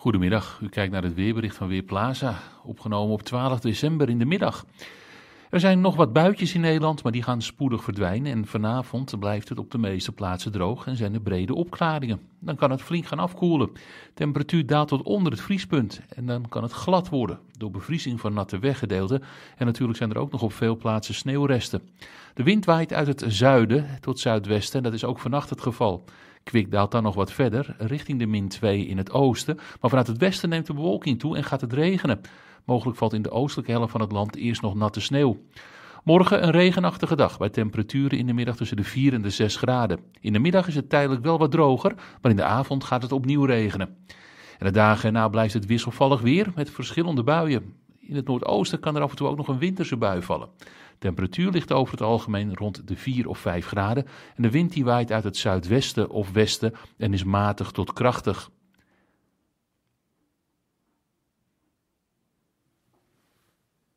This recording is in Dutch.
Goedemiddag, u kijkt naar het weerbericht van Weerplaza, opgenomen op 12 december in de middag. Er zijn nog wat buitjes in Nederland, maar die gaan spoedig verdwijnen. En vanavond blijft het op de meeste plaatsen droog en zijn er brede opklaringen. Dan kan het flink gaan afkoelen. Temperatuur daalt tot onder het vriespunt en dan kan het glad worden door bevriezing van natte weggedeelten. En natuurlijk zijn er ook nog op veel plaatsen sneeuwresten. De wind waait uit het zuiden tot zuidwesten en dat is ook vannacht het geval. Kwik daalt dan nog wat verder, richting de min 2 in het oosten. Maar vanuit het westen neemt de bewolking toe en gaat het regenen. Mogelijk valt in de oostelijke helft van het land eerst nog natte sneeuw. Morgen een regenachtige dag bij temperaturen in de middag tussen de 4 en de 6 graden. In de middag is het tijdelijk wel wat droger, maar in de avond gaat het opnieuw regenen. En de dagen erna blijft het wisselvallig weer met verschillende buien. In het noordoosten kan er af en toe ook nog een winterse bui vallen. Temperatuur ligt over het algemeen rond de 4 of 5 graden en de wind die waait uit het zuidwesten of westen en is matig tot krachtig.